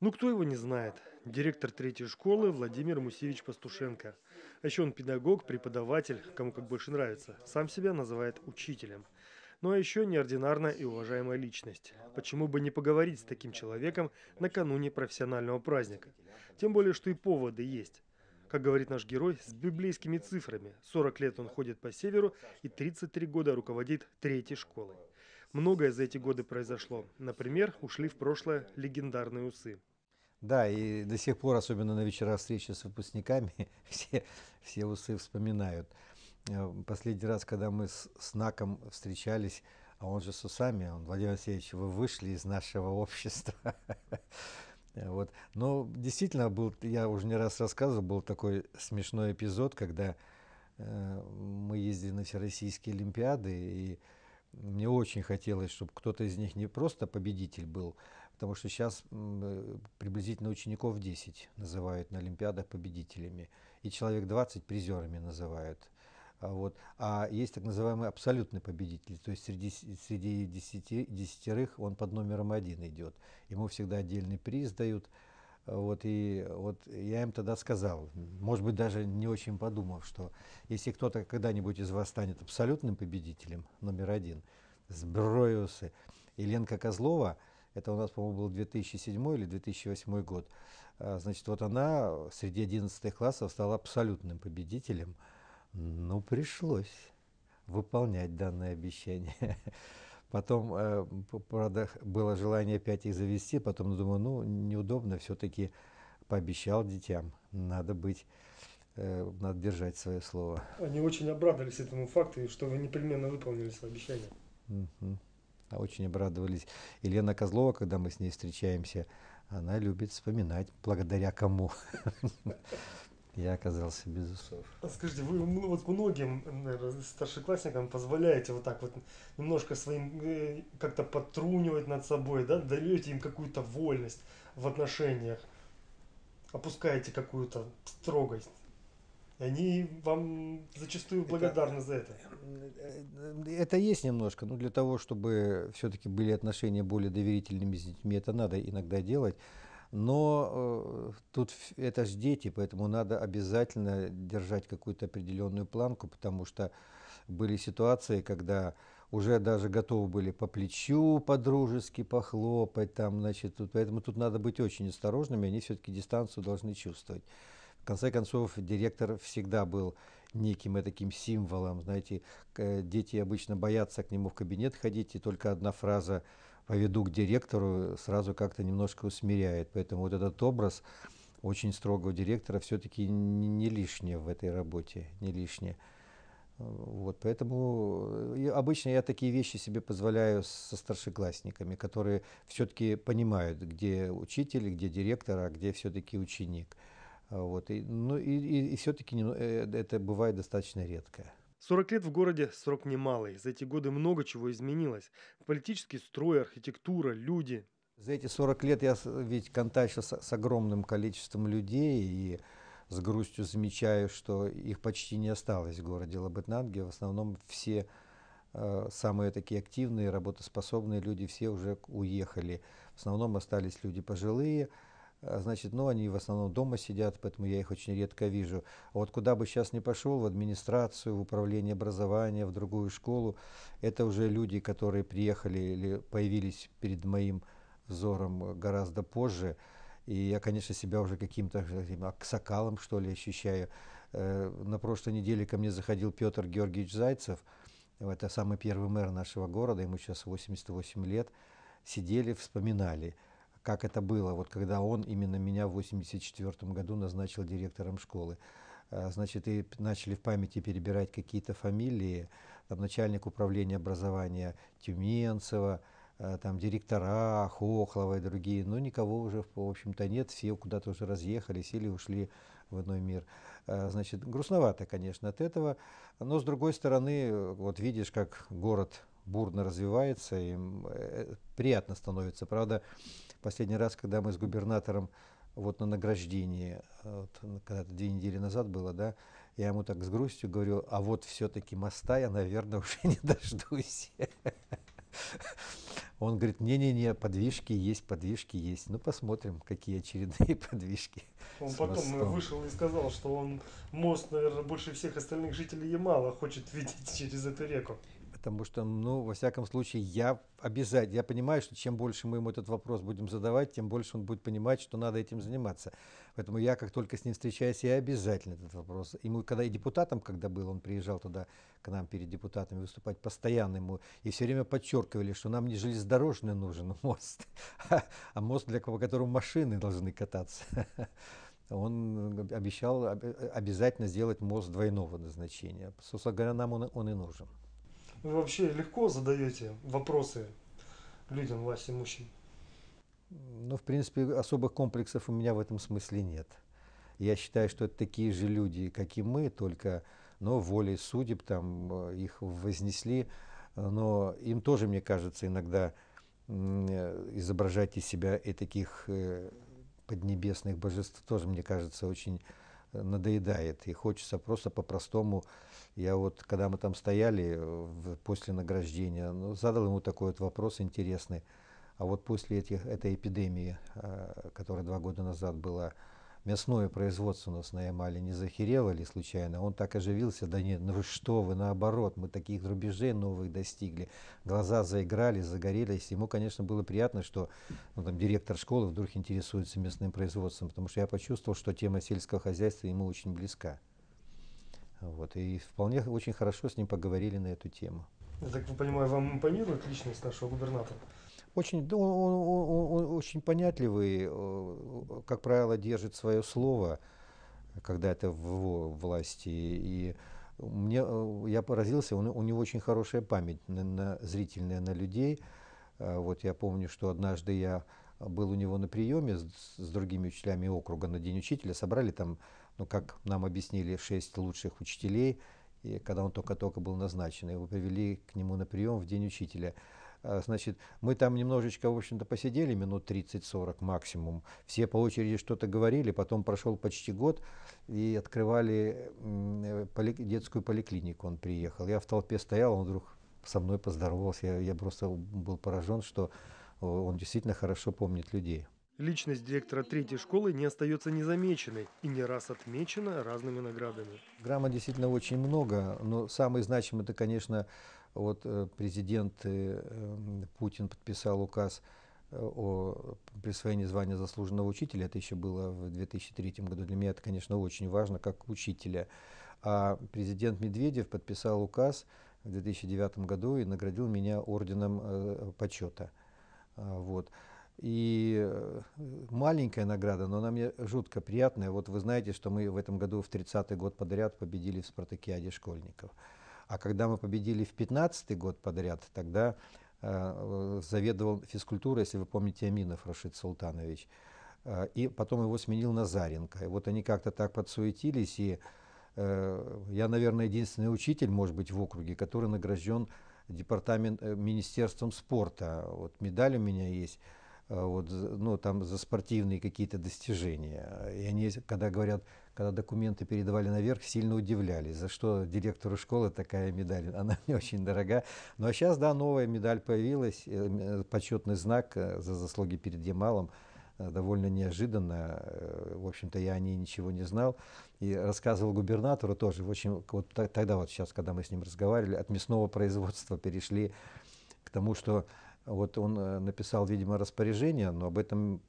Ну, кто его не знает? Директор третьей школы Владимир Мусевич Пастушенко. А еще он педагог, преподаватель, кому как больше нравится. Сам себя называет учителем. Ну а еще неординарная и уважаемая личность. Почему бы не поговорить с таким человеком накануне профессионального праздника? Тем более, что и поводы есть. Как говорит наш герой, с библейскими цифрами. 40 лет он ходит по северу и 33 года руководит третьей школой. Многое за эти годы произошло. Например, ушли в прошлое легендарные усы. Да, и до сих пор, особенно на вечера встречи с выпускниками, все, все усы вспоминают. Э, последний раз, когда мы с, с Наком встречались, а он же с усами, он, Владимир Алексеевич, вы вышли из нашего общества. Э, вот. Но действительно был, я уже не раз рассказывал, был такой смешной эпизод, когда э, мы ездили на Всероссийские Олимпиады, и мне очень хотелось, чтобы кто-то из них не просто победитель был, Потому что сейчас э, приблизительно учеников 10 называют на Олимпиадах победителями, и человек 20 призерами называют. А вот. А есть так называемый абсолютный победитель, то есть среди, среди десяти, десятерых он под номером один идет. Ему всегда отдельный приз дают. Вот, и вот я им тогда сказал, может быть, даже не очень подумав, что если кто-то когда-нибудь из вас станет абсолютным победителем, номер один, Сброиусы и Ленка Козлова – это у нас, по-моему, был 2007 или 2008 год, а, значит, вот она среди 11 классов стала абсолютным победителем. Ну, пришлось выполнять данное обещание. Потом, э, правда, было желание опять их завести, потом ну, думаю, ну, неудобно, все-таки пообещал детям, надо быть, э, надо держать свое слово. Они очень обрадовались этому факту, что вы непременно выполнили свое обещание. Угу. А, очень обрадовались. Елена Козлова, когда мы с ней встречаемся, она любит вспоминать, благодаря кому. Я оказался без усов. А скажите, вы ну, вот многим наверное, старшеклассникам позволяете вот так вот немножко своим э, как-то потрунивать над собой, да, даете им какую-то вольность в отношениях, опускаете какую-то строгость они вам зачастую благодарны это, за это. Э, это есть немножко, но для того, чтобы все-таки были отношения более доверительными с детьми, это надо иногда делать. Но э, тут это же дети, поэтому надо обязательно держать какую-то определенную планку, потому что были ситуации, когда уже даже готовы были по плечу по-дружески похлопать, там, значит, тут, поэтому тут надо быть очень осторожными, они все-таки дистанцию должны чувствовать. В конце концов, директор всегда был неким таким символом. Знаете, э, дети обычно боятся к нему в кабинет ходить, и только одна фраза «поведу к директору» сразу как-то немножко усмиряет. Поэтому вот этот образ очень строгого директора все-таки не лишнее в этой работе, не лишнее. Вот, поэтому э, обычно я такие вещи себе позволяю со старшеклассниками, которые все-таки понимают, где учитель, где директор, а где все-таки ученик. Вот, и, ну, и, и, и все-таки э, это бывает достаточно редко. 40 лет в городе – срок немалый. За эти годы много чего изменилось. Политический строй, архитектура, люди. За эти 40 лет я ведь контачил с, с огромным количеством людей и с грустью замечаю, что их почти не осталось в городе Лабытнанге. В основном все э, самые такие активные, работоспособные люди, все уже уехали. В основном остались люди пожилые – а, значит, ну, они в основном дома сидят, поэтому я их очень редко вижу. А вот куда бы сейчас ни пошел, в администрацию, в управление образования, в другую школу, это уже люди, которые приехали или появились перед моим взором гораздо позже. И я, конечно, себя уже каким-то аксакалом, что ли, ощущаю. Э, на прошлой неделе ко мне заходил Петр Георгиевич Зайцев, это самый первый мэр нашего города, ему сейчас 88 лет, сидели, вспоминали – как это было, вот когда он именно меня в 1984 году назначил директором школы. А, значит, и начали в памяти перебирать какие-то фамилии, там начальник управления образования Тюменцева, а, там директора Хохлова и другие, но никого уже, в общем-то, нет, все куда-то уже разъехались или ушли в иной мир. А, значит, грустновато, конечно, от этого, но с другой стороны, вот видишь, как город бурно развивается, и э, приятно становится. Правда, Последний раз, когда мы с губернатором вот на награждении, вот, когда-то две недели назад было, да, я ему так с грустью говорю, а вот все-таки моста я, наверное, уже не дождусь. Он говорит, не-не-не, подвижки есть, подвижки есть. Ну, посмотрим, какие очередные подвижки. Он потом мостом. вышел и сказал, что он мост, наверное, больше всех остальных жителей Ямала хочет видеть через эту реку потому что, ну, во всяком случае, я обязательно, я понимаю, что чем больше мы ему этот вопрос будем задавать, тем больше он будет понимать, что надо этим заниматься. Поэтому я, как только с ним встречаюсь, я обязательно этот вопрос. Ему, когда и депутатом, когда был, он приезжал туда к нам перед депутатами выступать постоянно ему, и все время подчеркивали, что нам не железнодорожный нужен мост, а, а мост, для которого машины должны кататься. Он обещал а, обязательно сделать мост двойного назначения. Собственно говоря, нам он, он и нужен. Вы вообще легко задаете вопросы людям, вас имущим? Ну, в принципе, особых комплексов у меня в этом смысле нет. Я считаю, что это такие же люди, как и мы, только но волей судеб там э, их вознесли, но им тоже, мне кажется, иногда э, изображать из себя и таких э, поднебесных божеств тоже, мне кажется, очень надоедает. И хочется просто по-простому я вот, когда мы там стояли э, в, после награждения, ну, задал ему такой вот вопрос интересный. А вот после этих, этой эпидемии, э, которая два года назад была, мясное производство у нас на Ямале не захерело ли случайно? Он так оживился, да нет, ну что вы, наоборот, мы таких рубежей новых достигли. Глаза заиграли, загорелись. Ему, конечно, было приятно, что ну, там, директор школы вдруг интересуется мясным производством, потому что я почувствовал, что тема сельского хозяйства ему очень близка. Вот, и вполне очень хорошо с ним поговорили на эту тему. Я так понимаю, вам импонирует личность нашего губернатора? Очень, да, он, он, он, он очень понятливый, э, как правило, держит свое слово, когда это в его власти. И мне, э, я поразился, он, у него очень хорошая память на, на зрительная, на людей. Э, вот я помню, что однажды я был у него на приеме с, с другими учителями округа на День учителя, собрали там ну, как нам объяснили, шесть лучших учителей, и когда он только-только был назначен. Его привели к нему на прием в День учителя. А, значит, мы там немножечко, в общем-то, посидели, минут 30-40 максимум. Все по очереди что-то говорили, потом прошел почти год, и открывали поли детскую поликлинику, он приехал. Я в толпе стоял, он вдруг со мной поздоровался. Я, я просто был поражен, что он действительно хорошо помнит людей. Личность директора третьей школы не остается незамеченной и не раз отмечена разными наградами. Грамот действительно очень много, но самый значимый это, конечно, вот э, президент э, Путин подписал указ э, о присвоении звания заслуженного учителя, это еще было в 2003 году. Для меня это, конечно, очень важно, как учителя. А президент Медведев подписал указ в 2009 году и наградил меня орденом почета. А, вот. И э, маленькая награда, но она мне жутко приятная. Вот вы знаете, что мы в этом году в 30-й год подряд победили в спартакиаде школьников. А когда мы победили в 15-й год подряд, тогда э, э заведовал физкультурой, если вы помните, Аминов Рашид Султанович. Э, и потом его сменил Назаренко. И вот они как-то так подсуетились, и э, я, наверное, единственный учитель, может быть, в округе, который награжден департамент, э, Министерством спорта. Вот медаль у меня есть Э, вот, ну, там за спортивные какие-то достижения. И они, когда говорят, когда документы передавали наверх, сильно удивлялись, за что директору школы такая медаль, она мне очень дорога. Ну а сейчас, да, новая медаль появилась, э, э, почетный знак за заслуги перед Ямалом, довольно неожиданно, в общем-то, я о ней ничего не знал, и рассказывал губернатору тоже, в общем, вот тогда вот сейчас, когда мы с ним разговаривали, от мясного производства перешли к тому, что вот он э, написал, видимо, распоряжение, но об этом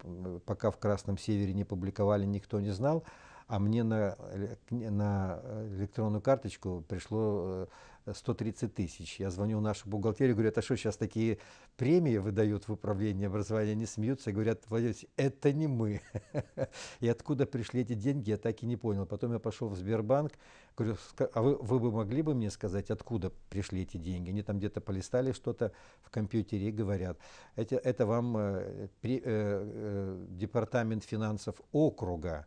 пока в Красном Севере не публиковали, никто не знал а мне на, э, на э, электронную карточку пришло 130 э, тысяч. Я звоню в нашу бухгалтерию, говорю, а что сейчас такие премии выдают в управлении образования, они смеются, говорят, Владимир это не мы. И откуда пришли эти деньги, я так и не понял. Потом я пошел в Сбербанк, говорю, а вы, вы бы могли бы мне сказать, откуда пришли эти деньги? Они там где-то полистали что-то в компьютере и говорят, это, это вам э, э, департамент финансов округа,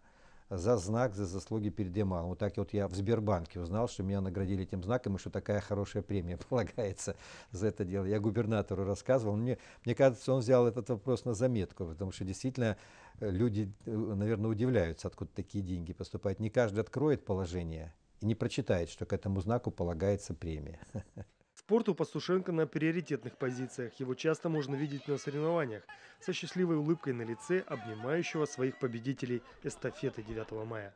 за знак, за заслуги перед Демалом. Вот так вот я в Сбербанке узнал, что меня наградили этим знаком, и что такая хорошая премия полагается за это дело. Я губернатору рассказывал. Мне, мне кажется, он взял этот вопрос на заметку, потому что действительно э, люди, э, наверное, удивляются, откуда такие деньги поступают. Не каждый откроет положение и не прочитает, что к этому знаку полагается премия. Спорт у Пастушенко на приоритетных позициях. Его часто можно видеть на соревнованиях. Со счастливой улыбкой на лице, обнимающего своих победителей эстафеты 9 мая.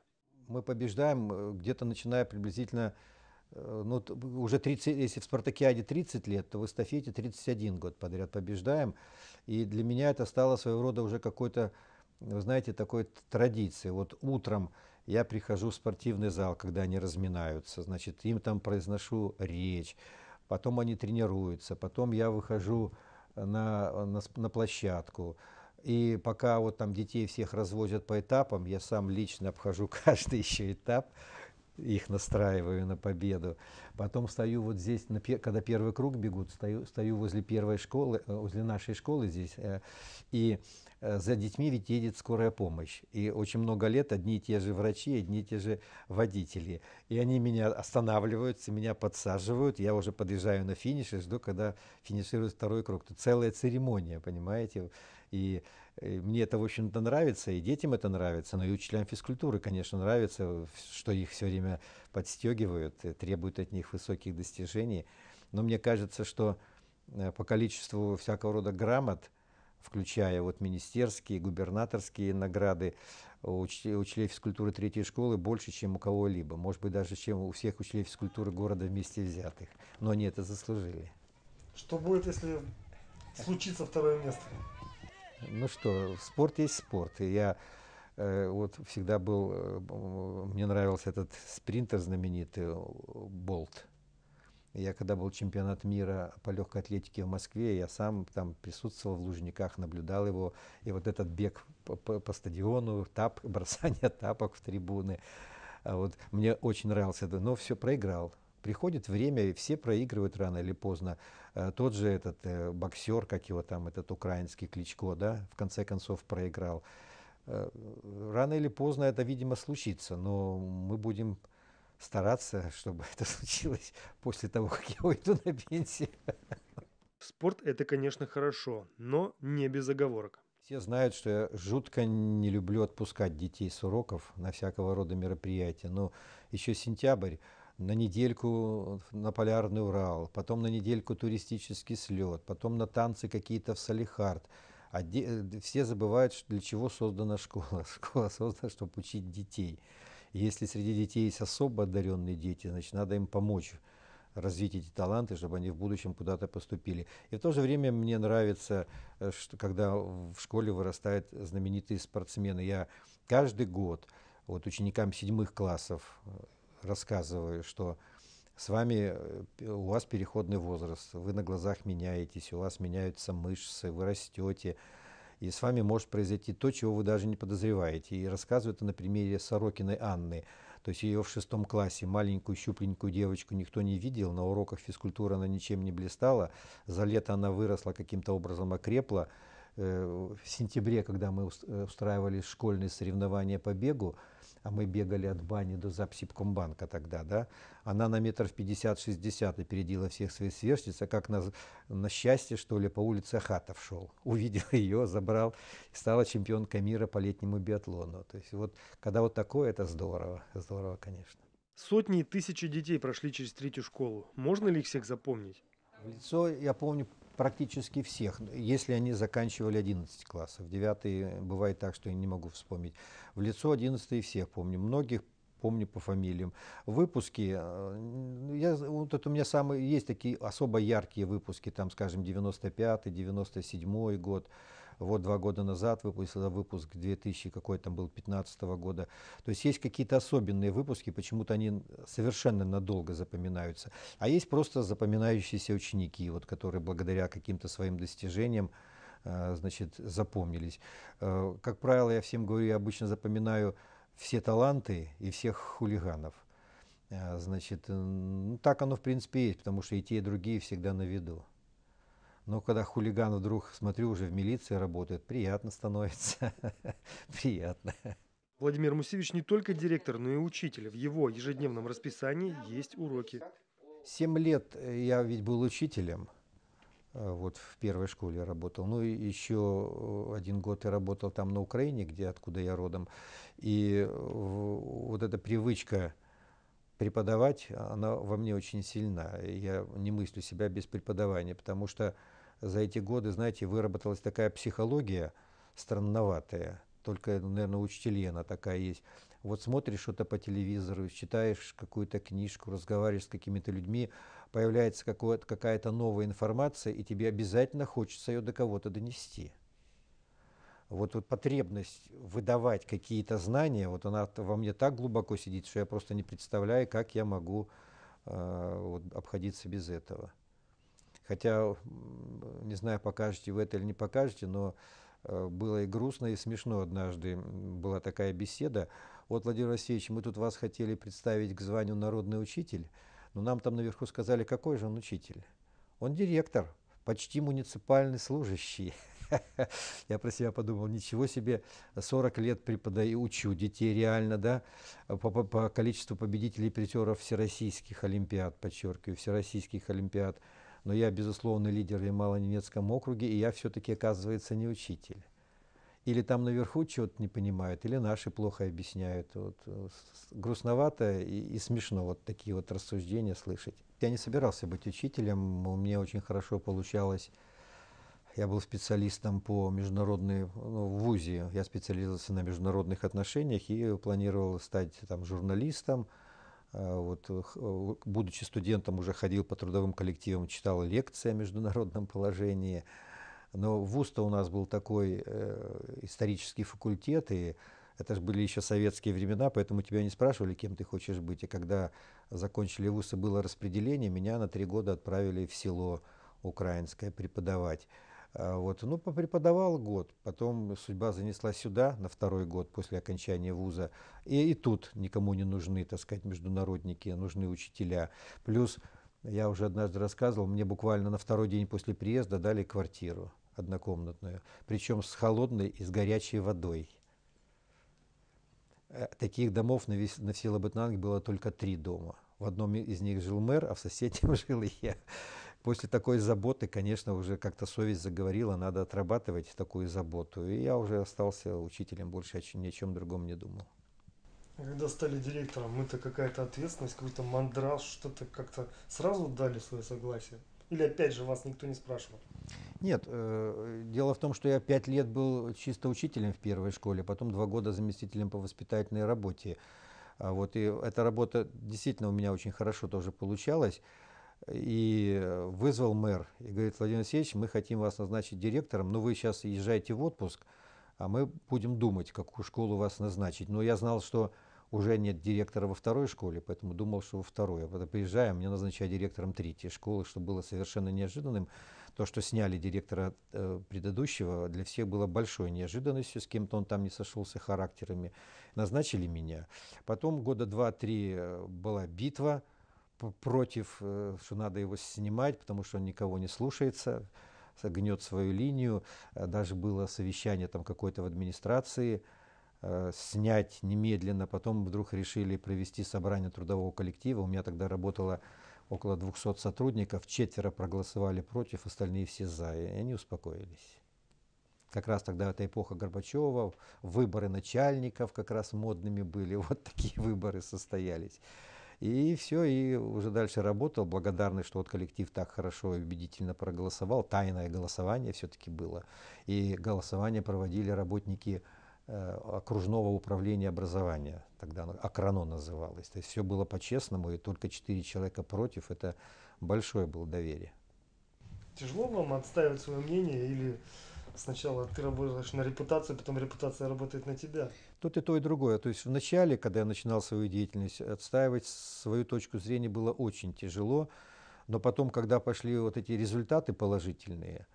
Мы побеждаем э, где-то начиная приблизительно э, ну, уже 30, если в Спартакиаде 30 лет, то в эстафете 31 год подряд побеждаем. И для меня это стало своего рода уже какой-то, вы знаете, такой традицией. Вот утром я прихожу в спортивный зал, когда они разминаются, значит, им там произношу речь, потом они тренируются, потом я выхожу э, на, э, на, на площадку. И пока вот там детей всех развозят по этапам, я сам лично обхожу каждый еще этап, их настраиваю на победу. Потом стою вот здесь, на, когда первый круг бегут, стою, стою возле первой школы, э, возле нашей школы здесь, э, и э, за детьми ведь едет скорая помощь. И очень много лет одни и те же врачи, одни и те же водители. И они меня останавливаются, меня подсаживают. Я уже подъезжаю на финиш и жду, когда финиширует второй круг. Тут целая церемония, понимаете? И мне это, в общем-то, нравится, и детям это нравится, но и учителям физкультуры, конечно, нравится, что их все время подстегивают, э, требуют от них высоких достижений. Но мне кажется, что э, по количеству всякого рода грамот, включая вот министерские, губернаторские награды, у учителей физкультуры третьей школы больше, чем у кого-либо. Может быть, даже чем у всех учителей физкультуры города вместе взятых. Но они это заслужили. Что будет, если случится второе место? Ну что, спорт есть спорт. И я э, вот всегда был, э, мне нравился этот спринтер знаменитый э, Болт. Я когда был чемпионат мира по легкой атлетике в Москве, я сам там присутствовал в Лужниках, наблюдал его. И вот этот бег по, по, стадиону, тап, бросание тапок в трибуны. А вот мне очень нравился но все проиграл приходит время, и все проигрывают рано или поздно. Э, тот же этот э, боксер, как его там, этот украинский Кличко, да, в конце концов проиграл. Э, рано или поздно это, видимо, случится, но мы будем стараться, чтобы это случилось после того, как я уйду на пенсию. Спорт – это, конечно, хорошо, но не без оговорок. Все знают, что я жутко не люблю отпускать детей с уроков на всякого рода мероприятия. Но еще сентябрь, на недельку на Полярный Урал, потом на недельку туристический слет, потом на танцы какие-то в Салихард. А де, э, все забывают, для чего создана школа. Школа создана, чтобы учить детей. если среди детей есть особо одаренные дети, значит, надо им помочь развить эти таланты, чтобы они в будущем куда-то поступили. И в то же время мне нравится, э, что, когда в школе вырастают знаменитые спортсмены. Я каждый год вот ученикам седьмых классов э, рассказываю, что с вами э, у вас переходный возраст, вы на глазах меняетесь, у вас меняются мышцы, вы растете, и с вами может произойти то, чего вы даже не подозреваете. И рассказываю это на примере Сорокиной Анны. То есть ее в шестом классе, маленькую щупленькую девочку никто не видел, на уроках физкультуры она ничем не блистала, за лето она выросла, каким-то образом окрепла. Э, в сентябре, когда мы э, устраивали школьные соревнования по бегу, а мы бегали от бани до Запсибкомбанка тогда, да, она на метров 50-60 опередила всех своих сверстниц, а как на, на счастье, что ли, по улице Ахатов шел. Увидел ее, забрал, и стала чемпионкой мира по летнему биатлону. То есть вот, когда вот такое, это здорово, здорово, конечно. Сотни и тысячи детей прошли через третью школу. Можно ли их всех запомнить? В лицо я помню практически всех, если они заканчивали 11 классов. 9 бывает так, что я не могу вспомнить. В лицо 11 всех помню. Многих помню по фамилиям. Выпуски, э, я, вот это у меня самые, есть такие особо яркие выпуски, там, скажем, 95-й, 97-й год. Вот два года назад выпустила выпуск 2000, какой там был, 15 года. То есть есть какие-то особенные выпуски, почему-то они совершенно надолго запоминаются. А есть просто запоминающиеся ученики, вот, которые благодаря каким-то своим достижениям э, значит, запомнились. Э, как правило, я всем говорю, я обычно запоминаю все таланты и всех хулиганов. Э, значит, ну, так оно в принципе есть, потому что и те, и другие всегда на виду. Но когда хулиган вдруг, смотрю, уже в милиции работает, приятно становится. Приятно. Владимир Мусевич не только директор, но и учитель. В его ежедневном расписании есть уроки. Семь лет э, я ведь был учителем. Э, вот в первой школе работал. Ну и еще э, один год я работал там на Украине, где откуда я родом. И вот эта привычка преподавать, она во мне очень сильна. Я не мыслю себя без преподавания, потому что за эти годы, знаете, выработалась такая психология странноватая. Только, наверное, у учителей она такая есть. Вот смотришь что-то по телевизору, читаешь какую-то книжку, разговариваешь с какими-то людьми, появляется какая-то новая информация, и тебе обязательно хочется ее до кого-то донести. Вот, вот потребность выдавать какие-то знания, вот она во мне так глубоко сидит, что я просто не представляю, как я могу э, вот, обходиться без этого. Хотя, не знаю, покажете вы это или не покажете, но э, было и грустно, и смешно однажды. Была такая беседа. Вот, Владимир Васильевич, мы тут вас хотели представить к званию «Народный учитель», но нам там наверху сказали, какой же он учитель. Он директор, почти муниципальный служащий. Я про себя подумал, ничего себе, 40 лет преподаю, учу детей реально, да, по, по, по количеству победителей и притеров всероссийских олимпиад, подчеркиваю, всероссийских олимпиад – но я, безусловно, лидер в Малонемецком округе, и я все-таки, оказывается, не учитель. Или там наверху чего-то не понимают, или наши плохо объясняют. Вот, э, грустновато и, и смешно вот такие вот рассуждения слышать. Я не собирался быть учителем, у меня очень хорошо получалось. Я был специалистом по международной, ну, в ВУЗе я специализировался на международных отношениях и планировал стать там журналистом, Э, вот, э, э, будучи студентом, уже ходил по трудовым коллективам, читал лекции о международном положении. Но вуз-то у нас был такой э, исторический факультет, и это же были еще советские времена, поэтому тебя не спрашивали, кем ты хочешь быть. И когда закончили вуз и было распределение, меня на три года отправили в село украинское преподавать. А, вот. Ну, преподавал год, потом судьба занесла сюда на второй год после окончания вуза. И, и тут никому не нужны, так сказать, международники, нужны учителя. Плюс, я уже однажды рассказывал, мне буквально на второй день после приезда дали квартиру однокомнатную, причем с холодной и с горячей водой. Э, таких домов на, весь, на Силобытнанге было только три дома. В одном из них жил мэр, а в соседнем жил я после такой заботы, конечно, уже как-то совесть заговорила, надо отрабатывать такую заботу. И я уже остался учителем, больше о чем ни о чем другом не думал. Когда стали директором, мы-то какая-то ответственность, какой-то мандраж, что-то как-то сразу дали свое согласие? Или опять же вас никто не спрашивал? Нет, э, дело в том, что я пять лет был чисто учителем в первой школе, потом два года заместителем по воспитательной работе. А вот и эта работа действительно у меня очень хорошо тоже получалась. И э, вызвал мэр и говорит, Владимир Алексеевич, мы хотим вас назначить директором, но вы сейчас езжайте в отпуск, а мы будем думать, какую школу вас назначить. Но я знал, что уже нет директора во второй школе, поэтому думал, что во второй. А когда приезжаю, мне назначают директором третьей школы, что было совершенно неожиданным. То, что сняли директора э, предыдущего, для всех было большой неожиданностью. С кем-то он там не сошелся характерами. Назначили меня. Потом года два-три э, была битва против, э, что надо его снимать, потому что он никого не слушается, гнет свою линию. Э, даже было совещание там какое-то в администрации, э, снять немедленно. Потом вдруг решили провести собрание трудового коллектива. У меня тогда работало около 200 сотрудников. Четверо проголосовали против, остальные все за. И они успокоились. Как раз тогда эта эпоха Горбачева, выборы начальников как раз модными были, вот такие выборы состоялись. И все, и уже дальше работал, благодарный, что вот коллектив так хорошо и убедительно проголосовал. Тайное голосование все-таки было. И голосование проводили работники э, окружного управления образования, тогда оно Акрано называлось. То есть все было по-честному, и только четыре человека против, это большое было доверие. Тяжело вам отстаивать свое мнение или сначала ты работаешь на репутацию, потом репутация работает на тебя. Тут и то, и другое. То есть в начале, когда я начинал свою деятельность, отстаивать свою точку зрения было очень тяжело. Но потом, когда пошли вот эти результаты положительные,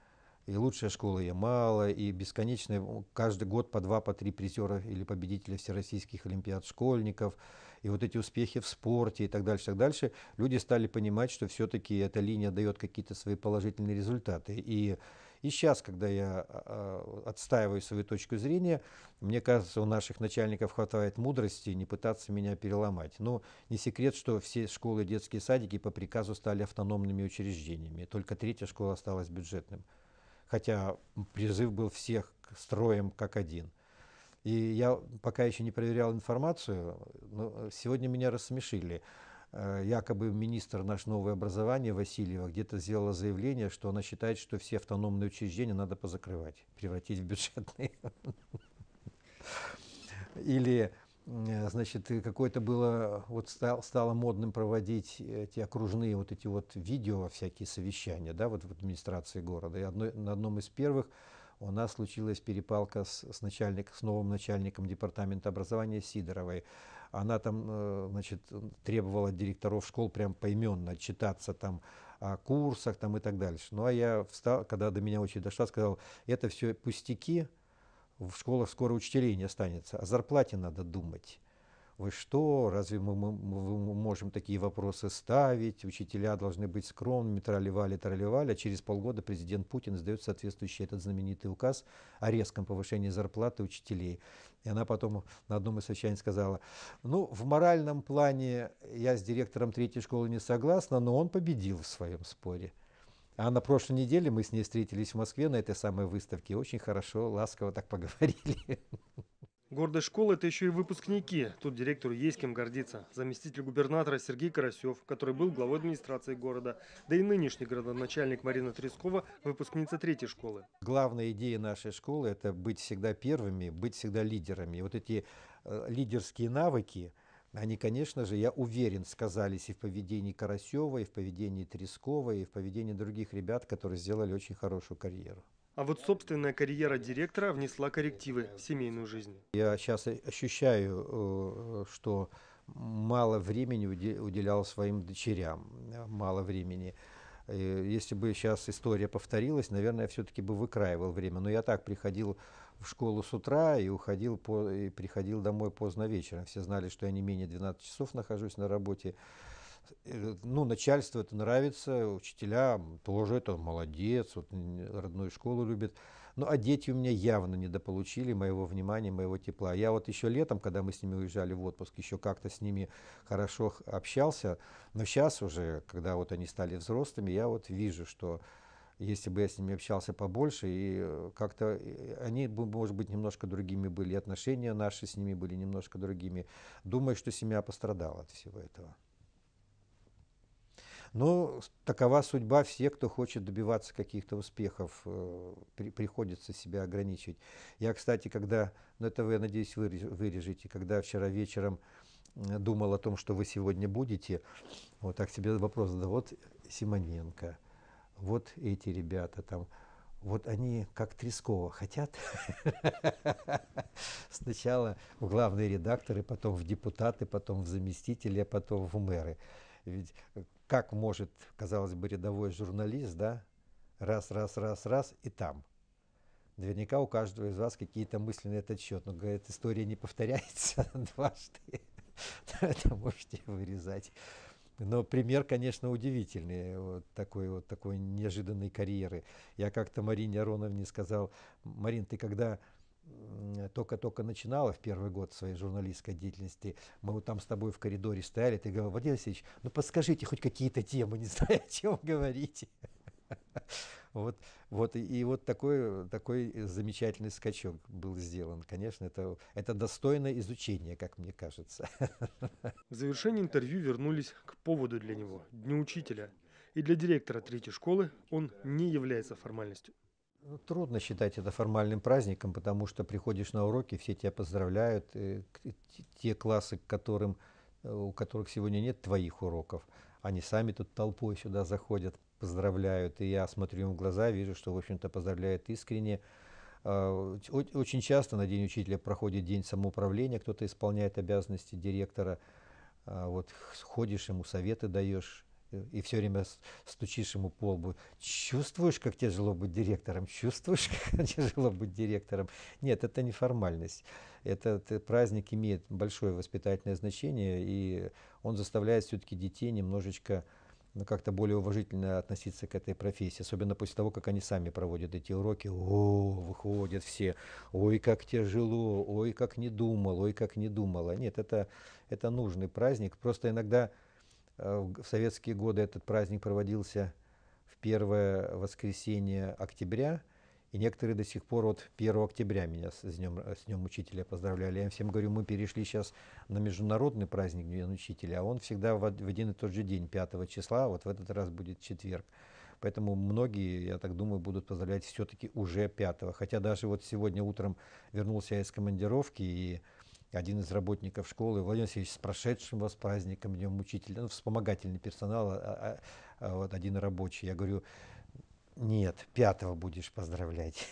и лучшая школа Ямала, и бесконечная, каждый год по два, по три призера или победителя всероссийских олимпиад школьников, и вот эти успехи в спорте и так дальше, так дальше, люди стали понимать, что все-таки эта линия дает какие-то свои положительные результаты. И и сейчас, когда я а, а, отстаиваю свою точку зрения, мне кажется, у наших начальников хватает мудрости не пытаться меня переломать. Но не секрет, что все школы детские садики по приказу стали автономными учреждениями. Только третья школа осталась бюджетным. Хотя призыв был всех к строям как один. И я пока еще не проверял информацию, но сегодня меня рассмешили. Э, якобы министр наш новое образование Васильева где-то сделала заявление, что она считает, что все автономные учреждения надо позакрывать, превратить в бюджетные. Или, э, значит, какое-то было, вот стало модным проводить эти окружные вот эти вот видео всякие совещания, да, вот в администрации города. И одно, на одном из первых у нас случилась перепалка с, с, начальник, с новым начальником департамента образования Сидоровой она там, э, значит, требовала от директоров школ прям поименно читаться там о курсах там и так дальше. Ну, а я встал, когда до меня очередь дошла, сказал, это все пустяки, в школах скоро учителей не останется, о зарплате надо думать. Вы что, разве мы, мы, мы можем такие вопросы ставить? Учителя должны быть скромными, тролливали, тролливали. А через полгода президент Путин издает соответствующий этот знаменитый указ о резком повышении зарплаты учителей. И она потом на одном из совещаний сказала, ну, в моральном плане я с директором третьей школы не согласна, но он победил в своем споре. А на прошлой неделе мы с ней встретились в Москве на этой самой выставке. Очень хорошо, ласково так поговорили. Гордость школы – это еще и выпускники. Тут директору есть кем гордиться. Заместитель губернатора Сергей Карасев, который был главой администрации города, да и нынешний городоначальник Марина Трескова – выпускница третьей школы. Главная идея нашей школы – это быть всегда первыми, быть всегда лидерами. И вот эти э, лидерские навыки, они, конечно же, я уверен, сказались и в поведении Карасева, и в поведении Трескова, и в поведении других ребят, которые сделали очень хорошую карьеру. А вот собственная карьера директора внесла коррективы в семейную жизнь. Я сейчас ощущаю, э, что мало времени уделял своим дочерям, э, мало времени. Э, если бы сейчас история повторилась, наверное, я все-таки бы выкраивал время. Но я так приходил в школу с утра и уходил по, и приходил домой поздно вечером. Все знали, что я не менее 12 часов нахожусь на работе. Э, ну, начальство это нравится, учителям тоже это молодец, вот, родную школу любит. Ну, а дети у меня явно недополучили моего внимания, моего тепла. Я вот еще летом, когда мы с ними уезжали в отпуск, еще как-то с ними хорошо общался. Но сейчас уже, когда вот они стали взрослыми, я вот вижу, что если бы я с ними общался побольше, и э, как-то э, они бы, может быть, немножко другими были, отношения наши с ними были немножко другими. Думаю, что семья пострадала от всего этого. Но такова судьба всех, кто хочет добиваться каких-то успехов, э, при, приходится себя ограничивать. Я, кстати, когда, ну это вы, я надеюсь, вырежете, вырежете когда вчера вечером э, думал о том, что вы сегодня будете, вот так себе вопрос задал, вот Симоненко, вот эти ребята там, вот они как Трескова хотят сначала в главные редакторы, потом в депутаты, потом в заместители, а потом в мэры. Ведь э, как может, казалось бы, рядовой журналист, да, раз, раз, раз, раз и там. Наверняка у каждого из вас какие-то мысли на этот счет. Но, говорит, история не повторяется дважды. Это можете вырезать. Но пример, конечно, удивительный, вот такой вот такой неожиданной карьеры. Я как-то Марине Ароновне сказал, Марин, ты когда только-только начинала в первый год своей журналистской деятельности, мы вот там с тобой в коридоре стояли, ты говорил, Владимир Алексеевич, ну подскажите хоть какие-то темы, не знаю, о чем говорите. Вот, вот, и, и вот такой, такой замечательный скачок был сделан. Конечно, это, это достойное изучение, как мне кажется. В завершении интервью вернулись к поводу для него – Дню учителя. И для директора третьей школы он не является формальностью. Ну, трудно считать это формальным праздником, потому что приходишь на уроки, все тебя поздравляют, э, э, те классы, которым, э, у которых сегодня нет твоих уроков, они сами тут толпой сюда заходят, поздравляют, и я смотрю им в глаза, вижу, что, в общем-то, поздравляют искренне. А, очень часто на День учителя проходит День самоуправления, кто-то исполняет обязанности директора, а вот ходишь, ему советы даешь, и все время стучишь ему по лбу. Чувствуешь, как тяжело быть директором? Чувствуешь, как тяжело быть директором? Нет, это не формальность. Этот э, праздник имеет большое воспитательное значение, и он заставляет все-таки детей немножечко ну, как-то более уважительно относиться к этой профессии, особенно после того, как они сами проводят эти уроки. О, выходят все, ой, как тяжело, ой, как не думал, ой, как не думала. Нет, это, это нужный праздник. Просто иногда Э, в советские годы этот праздник проводился в первое воскресенье октября, и некоторые до сих пор от 1 октября меня с днем, с днем учителя поздравляли. Я им всем говорю, мы перешли сейчас на международный праздник Дня учителя, а он всегда в один и тот же день, 5 числа, а вот в этот раз будет четверг. Поэтому многие, я так думаю, будут поздравлять все-таки уже 5. Хотя даже вот сегодня утром вернулся я из командировки, и один из работников школы, Владимир Васильевич, с прошедшим вас праздником, Днем Учителя, ну, вспомогательный персонал, а, а, а, вот один рабочий. Я говорю, нет, пятого будешь поздравлять.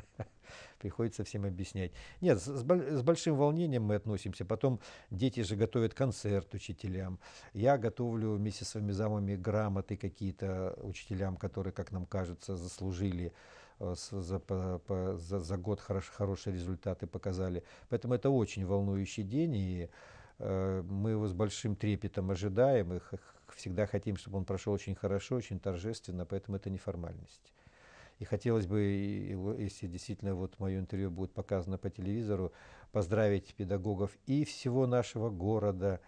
Приходится всем объяснять. Нет, с, с большим волнением мы относимся. Потом дети же готовят концерт учителям. Я готовлю вместе с своими замами грамоты какие-то учителям, которые, как нам кажется, заслужили Э, за, по, за, за год хорош, хорошие результаты показали. Поэтому это очень волнующий день, и э, мы его с большим трепетом ожидаем, и всегда хотим, чтобы он прошел очень хорошо, очень торжественно, поэтому это не формальность. И хотелось бы, если действительно вот мое интервью будет показано по телевизору, поздравить педагогов и всего нашего города,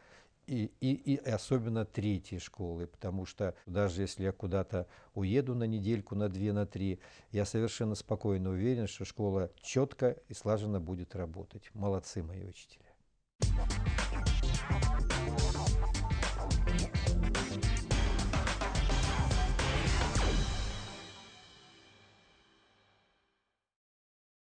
и, и, и особенно третьей школы, потому что даже если я куда-то уеду на недельку, на две, на три, я совершенно спокойно уверен, что школа четко и слаженно будет работать. Молодцы мои учителя.